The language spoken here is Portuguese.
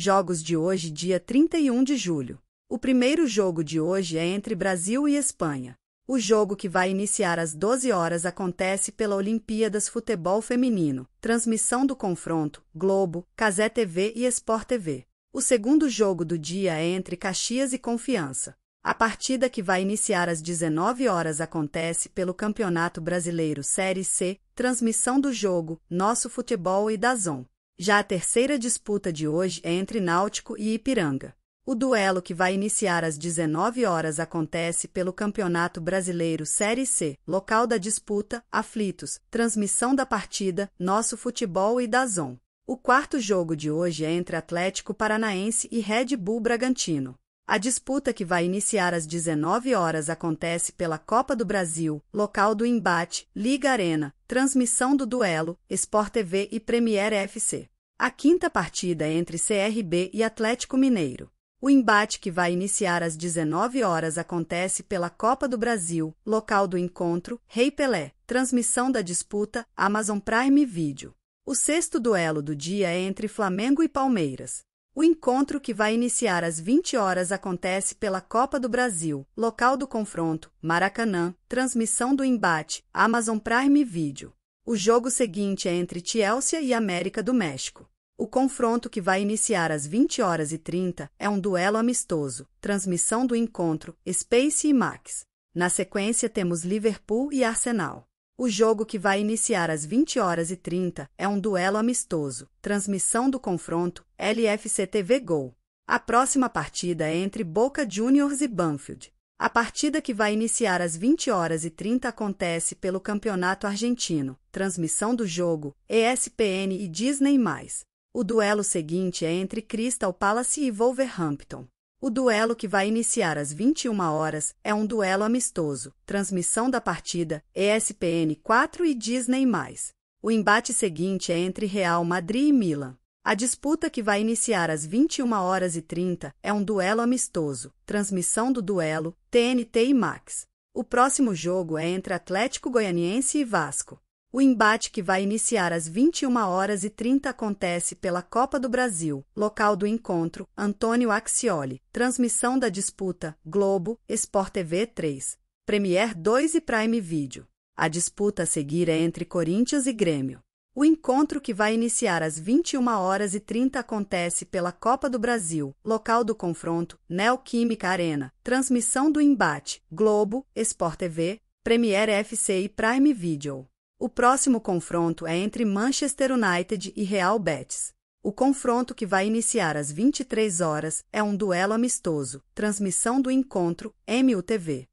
Jogos de hoje, dia 31 de julho. O primeiro jogo de hoje é entre Brasil e Espanha. O jogo que vai iniciar às 12 horas acontece pela Olimpíadas Futebol Feminino. Transmissão do confronto: Globo, Casé TV e Sport TV. O segundo jogo do dia é entre Caxias e Confiança. A partida que vai iniciar às 19 horas acontece pelo Campeonato Brasileiro Série C, transmissão do jogo Nosso Futebol e Dazon. Já a terceira disputa de hoje é entre Náutico e Ipiranga. O duelo que vai iniciar às 19 horas acontece pelo Campeonato Brasileiro Série C. Local da disputa: Aflitos. Transmissão da partida: Nosso Futebol e Dazon. O quarto jogo de hoje é entre Atlético Paranaense e Red Bull Bragantino. A disputa que vai iniciar às 19 horas acontece pela Copa do Brasil, local do embate, Liga Arena, transmissão do duelo, Sport TV e Premier FC. A quinta partida é entre CRB e Atlético Mineiro. O embate que vai iniciar às 19 horas acontece pela Copa do Brasil, local do encontro, Rei Pelé, transmissão da disputa, Amazon Prime Video. O sexto duelo do dia é entre Flamengo e Palmeiras. O encontro que vai iniciar às 20 horas acontece pela Copa do Brasil, local do confronto, Maracanã, transmissão do embate, Amazon Prime Video. O jogo seguinte é entre Chelsea e América do México. O confronto que vai iniciar às 20 horas e 30 é um duelo amistoso, transmissão do encontro, Space e Max. Na sequência temos Liverpool e Arsenal. O jogo que vai iniciar às 20 horas e 30 é um duelo amistoso. Transmissão do confronto: LFC TV Gol. A próxima partida é entre Boca Juniors e Banfield. A partida que vai iniciar às 20 horas e 30 acontece pelo Campeonato Argentino. Transmissão do jogo: ESPN e Disney+. O duelo seguinte é entre Crystal Palace e Wolverhampton. O duelo que vai iniciar às 21 horas é um duelo amistoso. Transmissão da partida: ESPN 4 e Disney+. O embate seguinte é entre Real Madrid e Milan. A disputa que vai iniciar às 21 horas e 30 é um duelo amistoso. Transmissão do duelo: TNT e Max. O próximo jogo é entre Atlético Goianiense e Vasco. O embate que vai iniciar às 21 horas e 30 acontece pela Copa do Brasil. Local do encontro: Antônio Axioli. Transmissão da disputa: Globo, Sport TV 3, Premier 2 e Prime Video. A disputa a seguir é entre Corinthians e Grêmio. O encontro que vai iniciar às 21 horas e 30 acontece pela Copa do Brasil. Local do confronto: Neoquímica Arena. Transmissão do embate: Globo, Sport TV, Premier FC e Prime Video. O próximo confronto é entre Manchester United e Real Betis. O confronto que vai iniciar às 23 horas é um duelo amistoso. Transmissão do encontro: MUTV.